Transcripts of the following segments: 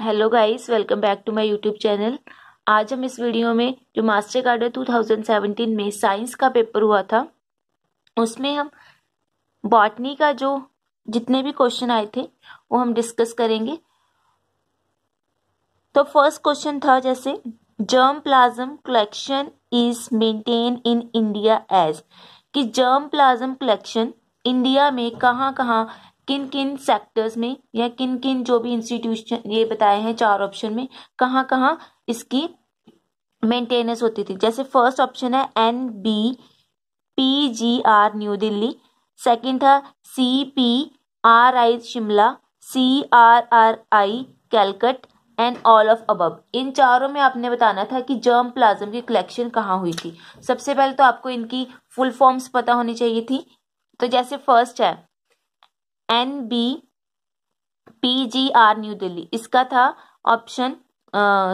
hello guys welcome back to my YouTube channel आज हम इस वीडियो में जो मास्टर कार्ड है सेवेंटीन में साइंस का पेपर हुआ था उसमें हम बॉटनी का जो जितने भी क्वेश्चन आए थे वो हम डिस्कस करेंगे तो फर्स्ट क्वेश्चन था जैसे germ plasm collection is maintain in India as कि जर्म प्लाज्म कलेक्शन इंडिया में कहाँ कहाँ किन किन सेक्टर्स में या किन किन जो भी इंस्टीट्यूशन ये बताए हैं चार ऑप्शन में कहाँ कहाँ इसकी मेंटेनेंस होती थी जैसे फर्स्ट ऑप्शन है N B P G R new Delhi second था C P R I Shimla C R R I Calicut and all of above इन चारों में आपने बताना था कि जर्म प्लाज्म की कलेक्शन कहाँ हुई थी सबसे पहले तो आपको इनकी फुल फॉर्म्स पता होनी चाहिए थी तो जैसे फर्स्ट है N B P G R new Delhi इसका था ऑप्शन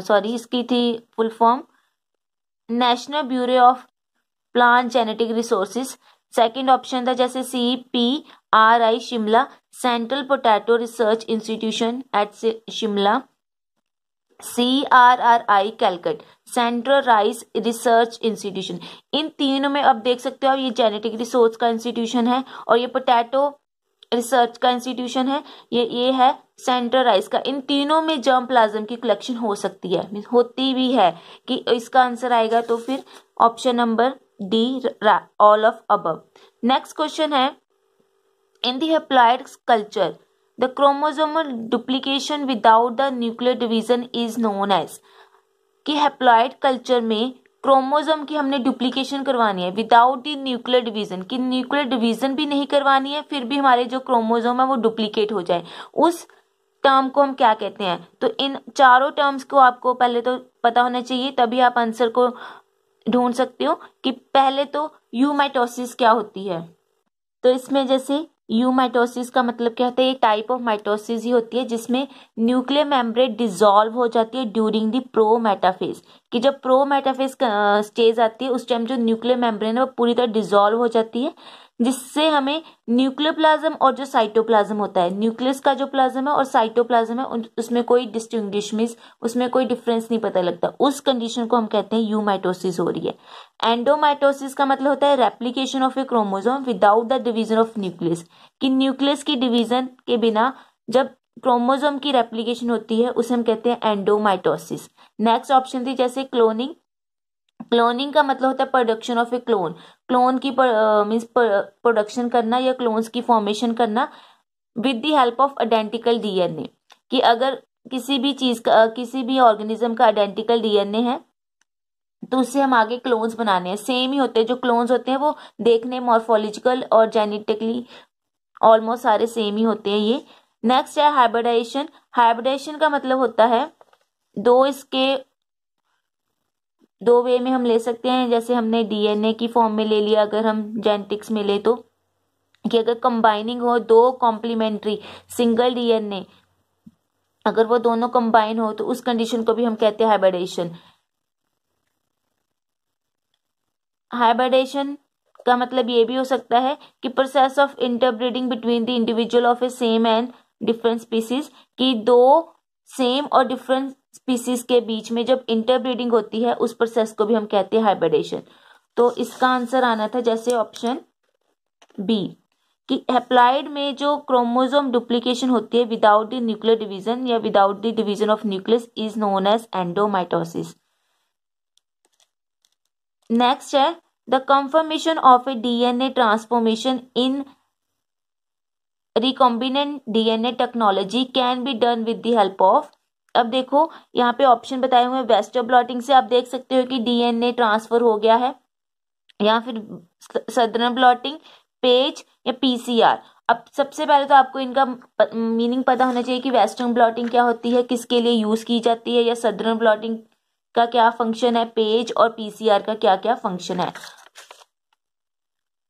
सॉरी इसकी थी full form national bureau of plant genetic resources second option था जैसे C P R I Shimla central potato research institution at Shimla C R R I Calicut central rice research institution इन तीनों में आप देख सकते हो ये जेनेटिक रिसोर्स का इंस्टीट्यूशन है और ये पोटैटो रिसर्च का इंस्टीट्यूशन है ये ये है सेंट्रलाइज का इन तीनों में जर्म प्लाज्म की कलेक्शन हो सकती है होती भी है कि इसका आंसर आएगा तो फिर option number D all of अब नेक्स्ट क्वेश्चन है in the culture the chromosomal duplication without the nuclear division is known as कि हेप्लॉयड कल्चर में क्रोमोजोम की हमने डुप्लीकेशन करवानी है विदाउट दी न्यूक्लियर डिवीजन की न्यूक्लियर डिवीजन भी नहीं करवानी है फिर भी हमारे जो क्रोमोजोम है वो डुप्लीकेट हो जाए उस टर्म को हम क्या कहते हैं तो इन चारों टर्म्स को आपको पहले तो पता होना चाहिए तभी आप आंसर को ढूंढ सकते हो कि पहले तो यूमाइटोसिस क्या होती है तो इसमें जैसे यूमाइटोसिस का मतलब क्या होता है एक टाइप ऑफ माइटोसिस ही होती है जिसमें न्यूक्लियर मेम्ब्रेन डिजोल्व हो जाती है ड्यूरिंग दी प्रो मेटाफेज कि जब प्रो मेटाफेज स्टेज आती है उस टाइम जो न्यूक्लियर मेम्ब्रेन है वो पूरी तरह डिजोल्व हो जाती है जिससे हमें न्यूक्लियोप्लाज्म और जो साइटोप्लाज्म होता है न्यूक्लियस का जो प्लाज्म है और साइटोप्लाज्म है उसमें कोई डिस्टिंग्विश मीन उसमें कोई डिफरेंस नहीं पता लगता उस कंडीशन को हम कहते हैं यूमाइटोसिस हो रही है एंडोमाइटोसिस का मतलब होता है replication of a chromosome without the division of nucleus कि न्यूक्लियस की डिवीजन के बिना जब क्रोमोजोम की रेप्लीकेशन होती है उसे हम कहते हैं एंडोमाइटोसिस नेक्स्ट ऑप्शन थी जैसे क्लोनिंग क्लोनिंग का मतलब होता है production of a clone clone की मीन्स प्रोडक्शन करना या क्लोन्स की फॉर्मेशन करना with the help of identical DNA कि अगर किसी भी चीज का किसी भी ऑर्गेनिज्म का आइडेंटिकल डीएनए है तो उससे हम आगे क्लोन्स बनाने हैं सेम ही होते हैं जो क्लोन्स होते हैं वो देखने मॉर्फोलॉजिकल और जेनेटिकली ऑलमोस्ट सारे सेम ही होते हैं ये नेक्स्ट है हाइब्रिडाइजेशन हाइब्रिडाइजेशन का मतलब होता है दो इसके दो वे में हम ले सकते हैं जैसे हमने डीएनए की फॉर्म में ले लिया अगर हम जेनेटिक्स में ले तो कि अगर कंबाइनिंग हो दो कॉम्प्लीमेंट्री सिंगल डीएनए अगर वो दोनों कंबाइन हो तो उस कंडीशन को भी हम कहते हैं हाइब्रिडेशन हाइब्रिडेशन का मतलब ये भी हो सकता है कि process of interbreeding between the individual of a same and different species की दो सेम और डिफरेंट स्पीसीज के बीच में जब इंटरब्रीडिंग होती है उस प्रोसेस को भी हम कहते हैं हाइब्रिडेशन तो इसका आंसर आना था जैसे ऑप्शन बी कि अप्लाइड में जो क्रोमोजोम डुप्लीकेशन होती है विदाउट द न्यूक्लियर डिवीजन या without the division of nucleus is known as endomitosis next है the conformation of a DNA transformation in recombinant DNA technology can be done with the help of अब देखो यहाँ पे option बताए हुए Wester blotting से आप देख सकते हो कि डीएनए ट्रांसफर हो गया है या फिर सदर ब्लॉटिंग पेज या पीसीआर अब सबसे पहले तो आपको इनका मीनिंग पता होना चाहिए कि वेस्टर्न ब्लॉटिंग क्या होती है किसके लिए यूज़ की जाती है या सदरन ब्लॉटिंग का क्या फंक्शन है पेज और पीसीआर का क्या क्या फंक्शन है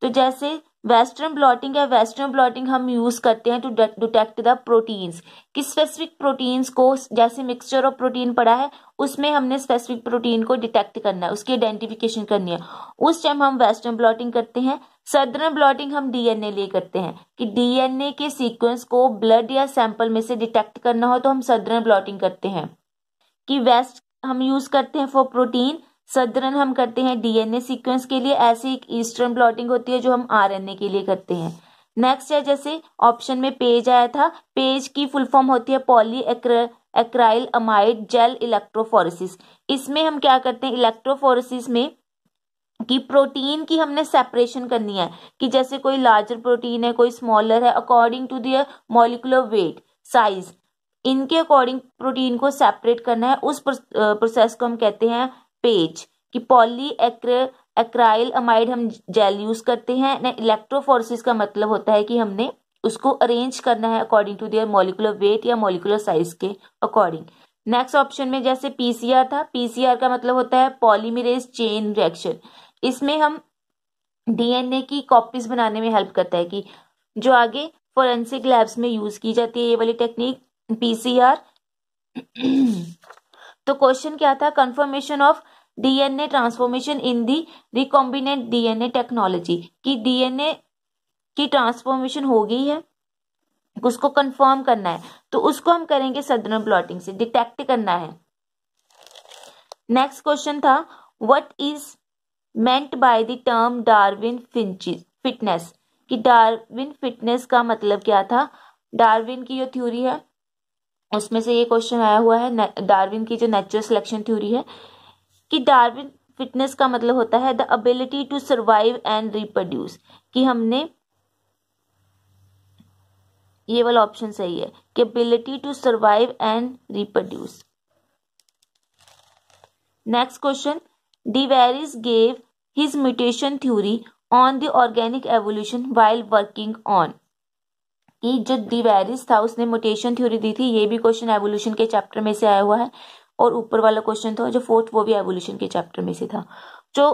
तो जैसे वेस्टर्न ब्लॉटिंग या वेस्टर्न ब्लॉटिंग हम यूज़ करते हैं टू डिटेक्ट द प्रोटीन्स किस स्पेसिफिक प्रोटीन्स को जैसे मिक्सचर ऑफ प्रोटीन पड़ा है उसमें हमने स्पेसिफिक प्रोटीन को डिटेक्ट करना है उसकी आइडेंटिफिकेशन करनी है उस टाइम हम वेस्टर्न ब्लॉटिंग करते हैं सदर्न ब्लॉटिंग हम डीएनए लिए करते हैं कि डीएनए के सीक्वेंस को ब्लड या सैंपल में से डिटेक्ट करना हो तो हम सदर्न ब्लॉटिंग करते हैं कि वेस्ट हम यूज़ करते हैं फॉर प्रोटीन सदरन हम करते हैं डीएनए सीक्वेंस के लिए ऐसी एक ईस्टर्न ब्लॉटिंग होती है जो हम आरएनए के लिए करते हैं नेक्स्ट है जैसे ऑप्शन में पेज आया था पेज की फुल फॉर्म होती है polyacrylamide gel electrophoresis इसमें हम क्या करते हैं इलेक्ट्रोफोरेसिस में कि प्रोटीन की हमने सेपरेशन करनी है कि जैसे कोई लार्जर प्रोटीन है कोई स्मॉलर है according to their molecular weight size इनके अकॉर्डिंग प्रोटीन को सेपरेट करना है उस प्रोसेस को हम कहते हैं पेज कि पॉली एक्राइल अमाइड हम जेल यूज़ करते हैं इलेक्ट्रोफोर्सिस का मतलब होता है कि हमने उसको अरेंज करना है according to their molecular weight या मोलिकुलर साइज के अकॉर्डिंग नेक्स्ट ऑप्शन में जैसे पीसीआर था पीसीआर का मतलब होता है पॉलीमरेज चेन रिएक्शन इसमें हम डीएनए की कॉपीज बनाने में हेल्प करता है कि जो आगे फोरेंसिक लैब्स में यूज की जाती है ये वाली टेक्निक पीसीआर तो क्वेश्चन क्या था conformation of DNA transformation in the recombinant DNA technology की डीएनए की ट्रांसफॉर्मेशन हो गई है उसको कंफर्म करना है तो उसको हम करेंगे सदन ब्लॉटिंग से डिटेक्ट करना है नेक्स्ट क्वेश्चन था what is meant by the term Darwin finches fitness कि डार्विन फिटनेस का मतलब क्या था डार्विन की जो थ्योरी है उसमें से ये क्वेश्चन आया हुआ है डार्विन की जो नेचुरल सिलेक्शन थ्योरी है कि डार्विन फिटनेस का मतलब होता है the ability to survive and reproduce कि हमने ये वाला ऑप्शन सही है कि ability to survive and reproduce next question de Vries gave his mutation theory on the organic evolution while working on कि जो डिवेरिस था उसने मोटेशन थ्योरी दी थी ये भी क्वेश्चन एवोल्यूशन के चैप्टर में से आया हुआ है और ऊपर वाला क्वेश्चन था जो फोर्थ वो भी एवोल्यूशन के चैप्टर में से था जो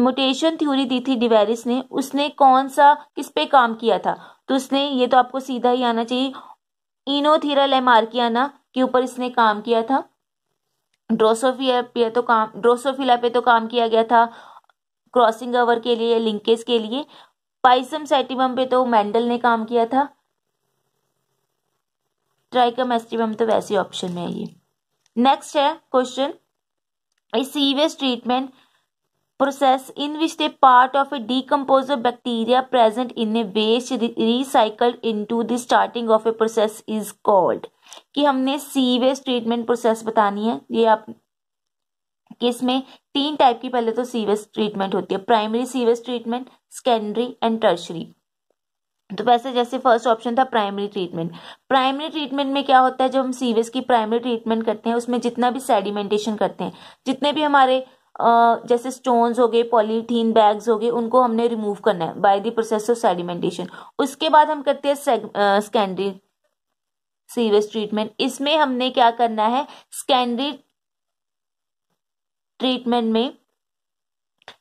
मोटेशन थ्योरी दी थी डिवेरिस ने उसने कौन सा किस पे काम किया था तो उसने ये तो आपको सीधा ही आना चाहिए इनोथीरा लेमार्कियाना के ऊपर इसने काम किया था ड्रोसोफिया पे तो काम ड्रोसोफिला पे तो काम किया गया था क्रॉसिंग ओवर के लिए लिंकेज के लिए पाइसम सेटिवम पे तो मैंडल ने काम किया था ट्राइकोमेस्टिबम तो वैसे ऑप्शन में है ये नेक्स्ट है question a sewage treatment process in which the part of a a bacteria present in a waste recycle into the starting of a process is called कि हमने सीवेज ट्रीटमेंट प्रोसेस बतानी है ये आप कि इसमें तीन टाइप की पहले तो सीवेज ट्रीटमेंट होती है primary sewage treatment secondary and tertiary तो वैसे जैसे फर्स्ट ऑप्शन था प्राइमरी ट्रीटमेंट प्राइमरी ट्रीटमेंट में क्या होता है जब हम सीवेज की प्राइमरी ट्रीटमेंट करते हैं उसमें जितना भी सेडिमेंटेशन करते हैं जितने भी हमारे जैसे स्टोन्स हो गए पॉलीथीन बैग्स हो गए उनको हमने रिमूव करना है by the process of sedimentation उसके बाद हम करते हैं स्कैंडरी सीवेज ट्रीटमेंट इसमें हमने क्या करना है सेकेंडरी ट्रीटमेंट में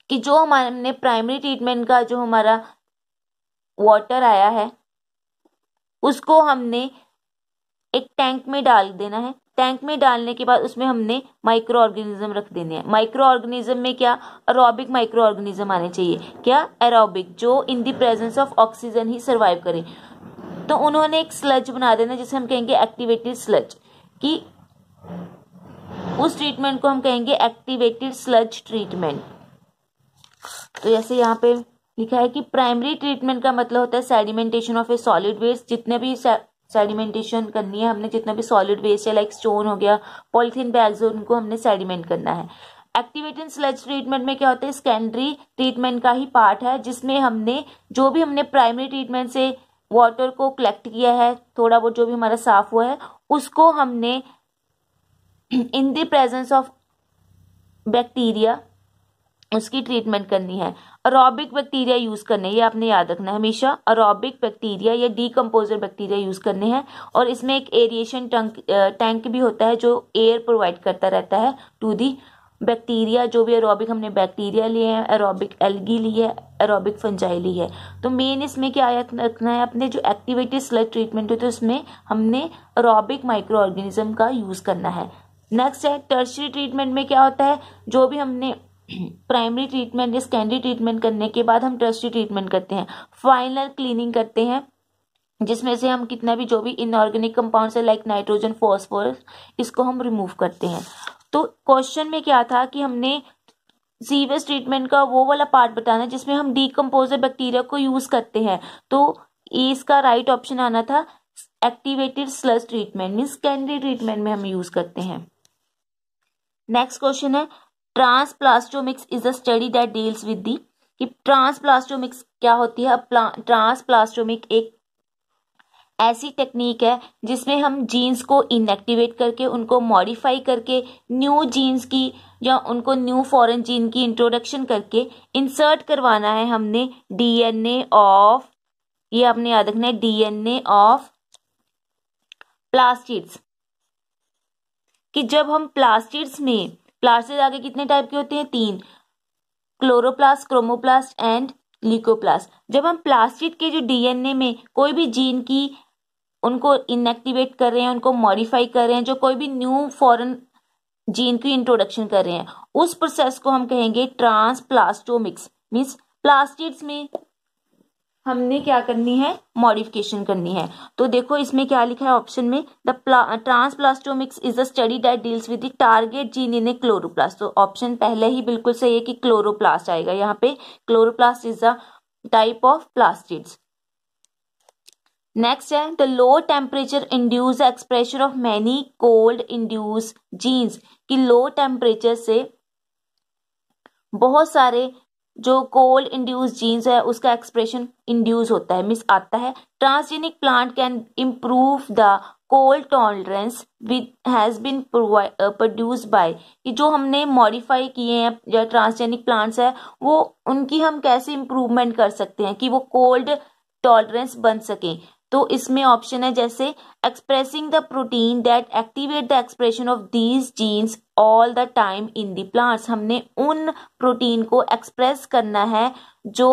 कि जो हमारे हमने प्राइमरी ट्रीटमेंट का जो हमारा वाटर आया है उसको हमने एक टैंक में डाल देना है टैंक में डालने के बाद उसमें हमने माइक्रो ऑर्गेनिज्म रख देने हैं माइक्रो ऑर्गेनिज्म में क्या अरोबिक माइक्रो ऑर्गेनिज्म आने चाहिए क्या एरोबिक जो in the presence of oxygen ही सर्वाइव करें तो उन्होंने एक स्लज बना देना जिसे हम कहेंगे एक्टिवेटेड स्लज कि उस ट्रीटमेंट को हम कहेंगे एक्टिवेटेड स्लज ट्रीटमेंट तो जैसे यहाँ पे लिखा है कि प्राइमरी ट्रीटमेंट का मतलब होता है sedimentation of a solid waste जितने भी सेडिमेंटेशन करनी है हमने जितना भी सॉलिड वेस्ट है लाइक स्टोन हो गया पॉलिथीन बैग्स हो उनको हमने सेडिमेंट करना है एक्टिवेटेड स्लज ट्रीटमेंट में क्या होता है सेकेंडरी ट्रीटमेंट का ही पार्ट है जिसमें हमने जो भी हमने प्राइमरी ट्रीटमेंट से वाटर को कलेक्ट किया है थोड़ा बहुत जो भी हमारा साफ हुआ है उसको हमने in the presence of bacteria उसकी ट्रीटमेंट करनी है अरोबिक बैक्टीरिया यूज़ करने ये आपने याद रखना है हमेशा अरोबिक बैक्टीरिया या डीकम्पोजर बैक्टीरिया यूज़ करने हैं और इसमें एक एरिएशन टंक टैंक भी होता है जो एयर प्रोवाइड करता रहता है टू दी बैक्टीरिया जो भी एरोबिक हमने बैक्टीरिया लिए हैं एरोबिक एल्गी ली है एरोबिक फंजाई ली है तो मेन इसमें क्या याद रखना है अपने जो एक्टिविटी स्लग ट्रीटमेंट होती है तो उसमें हमने अरोबिक माइक्रो ऑर्गेनिज्म का यूज़ करना है नेक्स्ट है टर्सरी ट्रीटमेंट में क्या होता है जो भी हमने प्राइमरी ट्रीटमेंट या सेकेंडरी ट्रीटमेंट करने के बाद हम ट्रस्टी ट्रीटमेंट करते हैं फाइनल क्लीनिंग करते हैं जिसमें से हम कितना भी जो भी इनऑर्गेनिक कंपाउंड्स है लाइक नाइट्रोजन फॉस्फोरस इसको हम रिमूव करते हैं तो क्वेश्चन में क्या था कि हमने सीवेज ट्रीटमेंट का वो वाला पार्ट बताना जिसमें हम डीकम्पोजर बैक्टीरिया को यूज करते हैं तो इसका राइट ऑप्शन आना था एक्टिवेटेड स्लस ट्रीटमेंट मीन्स कैंडी ट्रीटमेंट में हम यूज करते हैं नेक्स्ट क्वेश्चन है transplastomics is a study that deals with the कि ट्रांसप्लास्टोमिक्स क्या होती है ट्रांसप्लास्टोमिक एक ऐसी टेक्निक है जिसमें हम जीन्स को इनएक्टिवेट करके उनको मॉडिफाई करके न्यू जीन्स की या उनको न्यू फॉरेन जीन की इंट्रोडक्शन करके इंसर्ट करवाना है हमने डीएनए ऑफ ये आपने याद रखना है डीएनए ऑफ प्लास्टिड्स कि जब हम प्लास्टिड्स में प्लास्टिड आगे कितने टाइप के होते हैं तीन क्लोरोप्लास्ट क्रोमोप्लास्ट एंड लिकोप्लास्ट जब हम प्लास्टिड के जो डीएनए में कोई भी जीन की उनको इनएक्टिवेट कर रहे हैं उनको मॉडिफाई कर रहे हैं जो कोई भी न्यू फॉरेन जीन की इंट्रोडक्शन कर रहे हैं उस प्रोसेस को हम कहेंगे ट्रांसप्लास्टोमिक्स मीन्स प्लास्टिड्स में हमने क्या करनी है मॉडिफिकेशन करनी है तो देखो इसमें क्या लिखा है ऑप्शन में the transplastomics is a study that deals with the target gene in a chloroplast तो ऑप्शन पहले ही बिल्कुल सही है कि क्लोरोप्लास्ट आएगा यहाँ पे chloroplast is a type of plastid next है the low temperature induce expression of many cold induce genes कि लो टेम्परेचर से बहुत सारे जो कोल इंड्यूस जीन्स है उसका एक्सप्रेशन इंड्यूस होता है मिस आता है transgenic plant can improve the cold tolerance with has been produce by कि जो हमने मॉडिफाई किए हैं या ट्रांसजेनिक प्लांट्स है वो उनकी हम कैसे इम्प्रूवमेंट कर सकते हैं कि वो कोल्ड टॉलरेंस बन सकें तो इसमें ऑप्शन है जैसे expressing the protein that activate the expression of these genes all the time in the plants हमने उन प्रोटीन को एक्सप्रेस करना है जो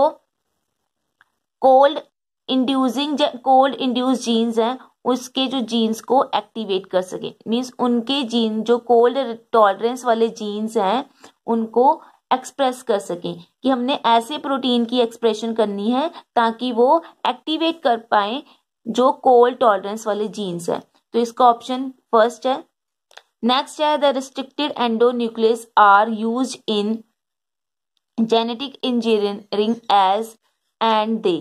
cold inducing cold induce genes हैं उसके जो जीन्स को एक्टिवेट कर सके मीन्स उनके जीन जो कोल्ड टॉलरेंस वाले जीन्स हैं उनको एक्सप्रेस कर सकें कि हमने ऐसे प्रोटीन की एक्सप्रेशन करनी है ताकि वो एक्टिवेट कर पाए जो कोल्ड टॉलरेंस वाले जीन्स है तो इसका ऑप्शन फर्स्ट है नेक्स्ट है the restricted endonuclease are use in genetic engineering as and they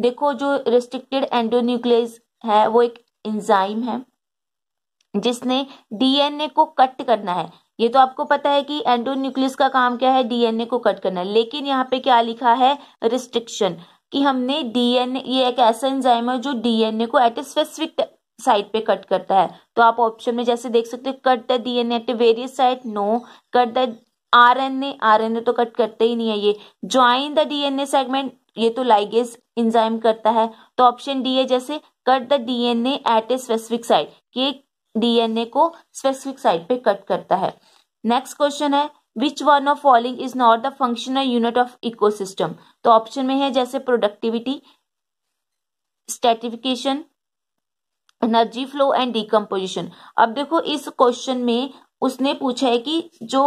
देखो जो रिस्ट्रिक्टेड एंडो न्यूक्लियस है वो एक इंजाइम है जिसने डीएनए को कट करना है ये तो आपको पता है कि एंडो न्यूक्लियस का काम क्या है डीएनए को कट करना है लेकिन यहाँ पे क्या लिखा है रिस्ट्रिक्शन कि हमने डीएनए ये एक ऐसा एंजाइम है जो डीएनए को एट ए स्पेसिफिक साइट पे कट करता है तो आप ऑप्शन में जैसे देख सकते हो cut the DNA at a various site no cut the RNA RNA तो कट करते ही नहीं है ये ज्वाइन द डीएनए सेगमेंट ये तो लाइगेज इंजाइम करता है तो ऑप्शन डी है जैसे cut the DNA at a specific site ये डीएनए को स्पेसिफिक साइट पे कट करता है नेक्स्ट क्वेश्चन है which one of following is not the functional unit of ecosystem तो ऑप्शन में है जैसे productivity stratification energy flow and decomposition अब देखो इस क्वेश्चन में उसने पूछा है कि जो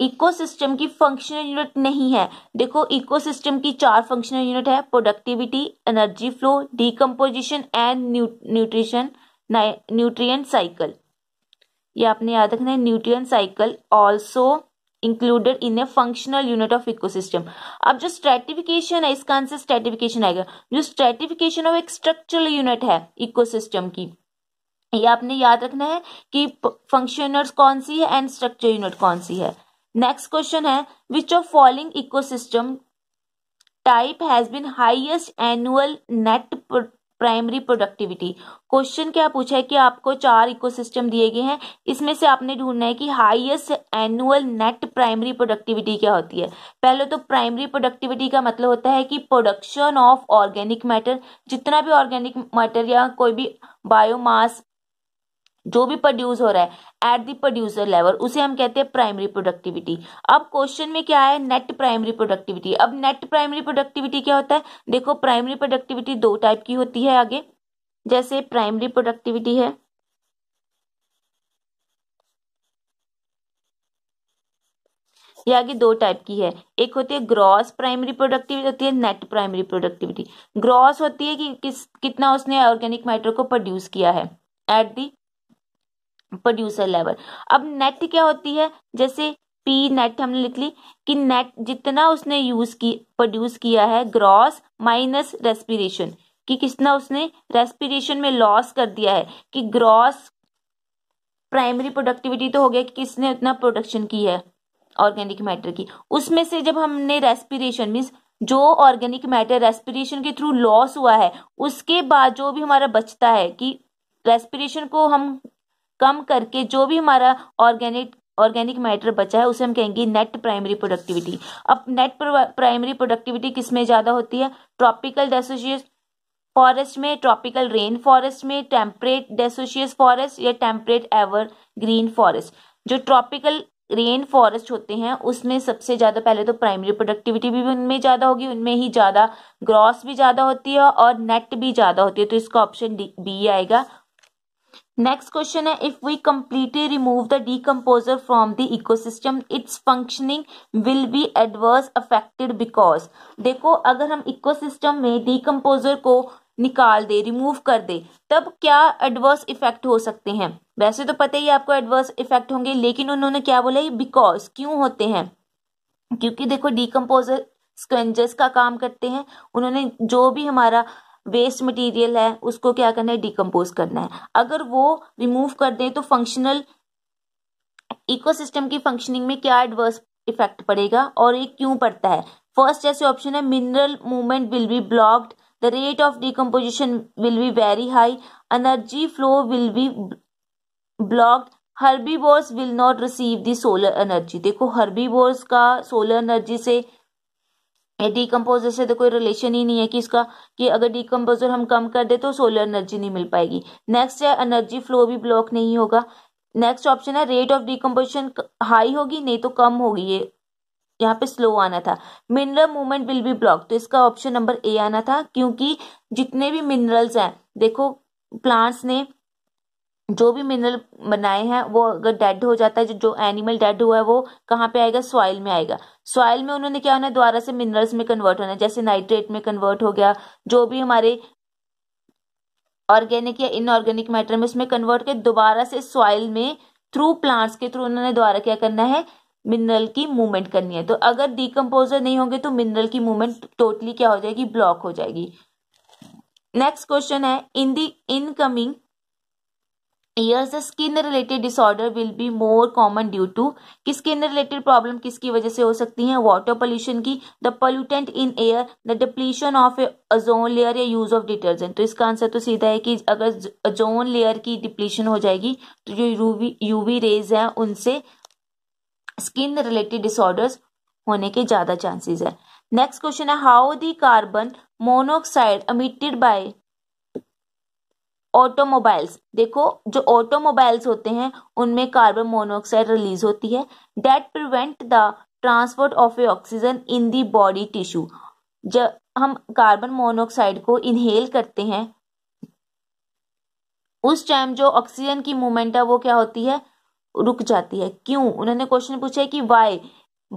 इकोसिस्टम की फंक्शनल यूनिट नहीं है देखो इकोसिस्टम की चार फंक्शनल यूनिट है productivity energy flow decomposition and nutrition nutrient cycle ये आपने याद रखना है nutrient cycle also included in a functional unit of ecosystem अब जो स्ट्रेटिफिकेशन है इसका आंसर स्ट्रेटिफिकेशन आएगा जो स्ट्रेटिफिकेशन ऑफ एक स्ट्रक्चरल यूनिट है सिस्टम की ये आपने याद रखना है कि फंक्शन यूनिट कौन सी है एंड स्ट्रक्चर यूनिट कौन सी है नेक्स्ट क्वेश्चन है which of following system type has been highest annual net primary productivity question क्या पूछा है कि आपको चार इकोसिस्टम दिए गए हैं इसमें से आपने ढूंढना है कि highest annual net primary productivity क्या होती है पहले तो प्राइमरी प्रोडक्टिविटी का मतलब होता है कि प्रोडक्शन ऑफ ऑर्गेनिक मैटर जितना भी ऑर्गेनिक मैटर या कोई भी बायोमास जो भी प्रोड्यूस हो रहा है एट द प्रोड्यूसर लेवल उसे हम कहते हैं प्राइमरी प्रोडक्टिविटी अब क्वेश्चन में क्या है नेट प्राइमरी प्रोडक्टिविटी अब नेट प्राइमरी प्रोडक्टिविटी क्या होता है देखो प्राइमरी प्रोडक्टिविटी दो टाइप की होती है आगे जैसे प्राइमरी प्रोडक्टिविटी है ये आगे दो टाइप की है एक होती है ग्रॉस प्राइमरी प्रोडक्टिविटी होती है नेट प्राइमरी प्रोडक्टिविटी ग्रॉस होती है कि किस कितना उसने ऑर्गेनिक मैटर को प्रोड्यूस किया है एट दी प्रोड्यूसर लेवल अब नेट क्या होती है जैसे पी नेट हमने लिख ली कि नेट जितना उसने यूज की प्रोड्यूस किया है ग्रॉस माइनस रेस्पिरेशन कि कितना उसने रेस्पिरेशन में लॉस कर दिया है कि ग्रॉस प्राइमरी प्रोडक्टिविटी तो हो गया कि किसने उतना प्रोडक्शन की है ऑर्गेनिक मैटर की उसमें से जब हमने रेस्पिरेशन मीन्स जो ऑर्गेनिक मैटर रेस्पिरेशन के थ्रू लॉस हुआ है उसके बाद जो भी हमारा बचता है कि रेस्पिरेशन को हम कम करके जो भी हमारा ऑर्गेनिक ऑर्गेनिक मैटर बचा है उसे हम कहेंगे नेट प्राइमरी प्रोडक्टिविटी अब नेट प्राइमरी प्रोडक्टिविटी किसमें ज़्यादा होती है ट्रॉपिकल डेसोशियस फॉरेस्ट में ट्रॉपिकल रेन फॉरेस्ट में टेम्परेट डेसोशियस फॉरेस्ट या टेम्परेट एवर ग्रीन फॉरेस्ट जो ट्रॉपिकल रेन फॉरेस्ट होते हैं उसमें सबसे ज़्यादा पहले तो प्राइमरी प्रोडक्टिविटी भी उनमें ज़्यादा होगी उनमें ही ज़्यादा ग्रॉस भी ज़्यादा होती है और नेट भी ज़्यादा होती है तो इसका ऑप्शन बी आएगा नेक्स्ट क्वेश्चन है if we completely remove the decomposer from the ecosystem its functioning will be adverse affected because देखो अगर हम इकोसिस्टम में डीकम्पोजर को निकाल दे रिमूव कर दे तब क्या एडवर्स इफेक्ट हो सकते हैं वैसे तो पता ही आपको एडवर्स इफेक्ट होंगे लेकिन उन्होंने क्या बोला ये बिकॉज क्यों होते हैं क्योंकि देखो डीकम्पोजर स्क्वेंजर्स का काम करते हैं उन्होंने जो भी हमारा वेस्ट मटेरियल है उसको क्या करना है डिकम्पोज करना है अगर वो रिमूव कर दें तो फंक्शनल इकोसिस्टम की फंक्शनिंग में क्या एडवर्स इफेक्ट पड़ेगा और ये क्यों पड़ता है फर्स्ट जैसे ऑप्शन है mineral movement will be blocked the rate of decomposition will be very high energy flow will be blocked herbivore will not receive the solar energy देखो हर्बी का सोलर एनर्जी से डीकम्पोजर से तो कोई relation ही नहीं है कि इसका कि अगर डीकम्पोजर हम कम कर दे तो सोलर एनर्जी नहीं मिल पाएगी नेक्स्ट है एनर्जी फ्लो भी ब्लॉक नहीं होगा नेक्स्ट ऑप्शन है रेट ऑफ डिकम्पोजिशन हाई होगी नहीं तो कम होगी ये यहाँ पे स्लो आना था mineral movement will be block तो इसका ऑप्शन नंबर ए आना था क्योंकि जितने भी मिनरल्स हैं देखो प्लांट्स ने जो भी मिनरल बनाए हैं वो अगर डेड हो जाता है जो एनिमल डेड हुआ है वो कहाँ पे आएगा सॉइल में आएगा सॉइल में उन्होंने क्या होना है दोबारा से मिनरल्स में कन्वर्ट होना है जैसे नाइट्रेट में कन्वर्ट हो गया जो भी हमारे ऑर्गेनिक या इनऑर्गेनिक मैटर में उसमें कन्वर्ट कर दोबारा से सॉइल में थ्रू प्लांट्स के थ्रू उन्होंने दोबारा क्या करना है मिनरल की मूवमेंट करनी है तो अगर डिकम्पोजर नहीं होंगे तो मिनरल की मूवमेंट टोटली क्या हो जाएगी ब्लॉक हो जाएगी नेक्स्ट क्वेश्चन है in the incoming years the skin related disorder will be more common due to कि स्किन रिलेटेड प्रॉब्लम किसकी वजह से हो सकती है वाटर पोल्यूशन की the pollutant in air the depletion of ozone layer या यूज ऑफ डिटर्जेंट तो इसका आंसर तो सीधा है कि अगर ओजोन लेयर की डिप्लीशन हो जाएगी तो जो यूवी यूवी रेज है उनसे स्किन रिलेटेड डिसऑर्डर्स होने के ज़्यादा चांसेस है नेक्स्ट क्वेश्चन है how the carbon monoxide emitted by automobiles देखो जो ऑटोमोबाइल्स होते हैं उनमें कार्बन मोनोऑक्साइड रिलीज होती है that prevent the transport of a oxygen in the body tissue जब हम कार्बन मोनोऑक्साइड को इनहेल करते हैं उस टाइम जो ऑक्सीजन की मूवमेंट है वो क्या होती है रुक जाती है क्यों उन्होंने क्वेश्चन पूछा है कि why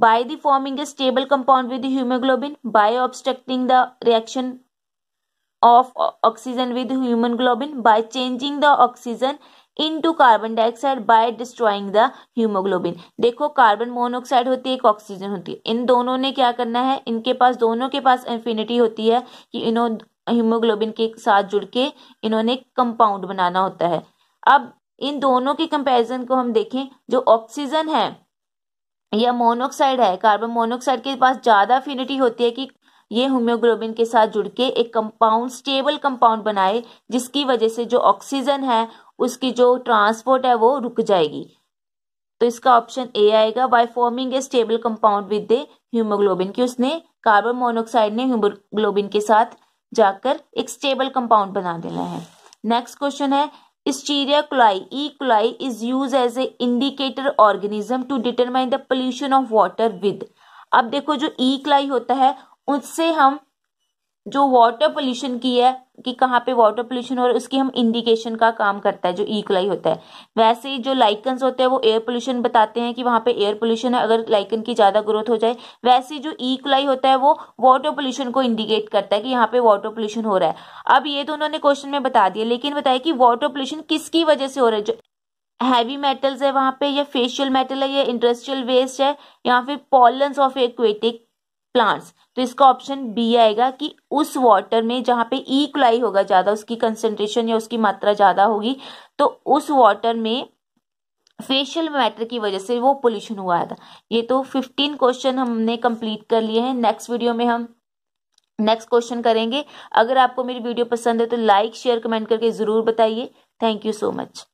by the forming a stable compound with the hemoglobin obstructing the reaction of oxygen with by by changing the oxygen to carbon dioxide by destroying the haemoglobin देखो कार्बन मोनोक्साइड होती है एक oxygen होती है इन दोनों ने क्या करना है इनके पास दोनों के पास इन्फिनिटी होती है कि इन्हों हीमोग्लोबिन के साथ जुड़ के इन्होंने कंपाउंड बनाना होता है अब इन दोनों के कंपैरिजन को हम देखें जो ऑक्सीजन है या मोनोक्साइड है कार्बन मोनोक्साइड के पास ज़्यादा अफिनिटी होती है कि ये होम्योग्लोबिन के साथ जुड़ के एक कंपाउंड स्टेबल कंपाउंड बनाए जिसकी वजह से जो ऑक्सीजन है उसकी जो ट्रांसपोर्ट है वो रुक जाएगी तो इसका ऑप्शन ए आएगा by forming a stable compound with the haemoglobin की उसने कार्बन मोनोक्साइड ने ह्यूमोग्लोबिन के साथ जाकर एक स्टेबल कंपाउंड बना देना है नेक्स्ट क्वेश्चन है Escherichia coli E coli is used as a indicator organism to determine the pollution of water with अब देखो जो ई e क्लाई होता है उससे हम जो वाटर पोल्यूशन की है कि कहाँ पे वाटर पोल्यूशन और उसकी हम इंडिकेशन का काम करता है जो ईकलाई होता है वैसे ही जो लाइकन्स होते हैं वो एयर पोल्यूशन बताते हैं कि वहाँ पे एयर पोल्यूशन है अगर लाइकन की ज़्यादा ग्रोथ हो जाए वैसे ही जो ईकलाई होता है वो वाटर पोल्यूशन को इंडिकेट करता है कि यहाँ पे वाटर पोल्यूशन हो रहा है अब ये तो उन्होंने क्वेश्चन में बता दिया लेकिन बताया कि वाटर पोल्यूशन किसकी वजह से हो रहा है जो हैवी मेटल्स है वहाँ पे या फेशियल मेटल है या इंडस्ट्रियल वेस्ट है या फिर पॉलन्स ऑफ एक्वेटिक प्लांट्स तो इसका ऑप्शन बी आएगा कि उस वाटर में जहाँ पे क्लाई होगा ज़्यादा उसकी कंसेंट्रेशन या उसकी मात्रा ज़्यादा होगी तो उस वाटर में फेशियल मैटर की वजह से वो पोल्यूशन हुआ था ये तो फिफ्टीन क्वेश्चन हमने कंप्लीट कर लिए हैं नेक्स्ट वीडियो में हम नेक्स्ट क्वेश्चन करेंगे अगर आपको मेरी वीडियो पसंद है तो लाइक शेयर कमेंट करके ज़रूर बताइए थैंक यू सो मच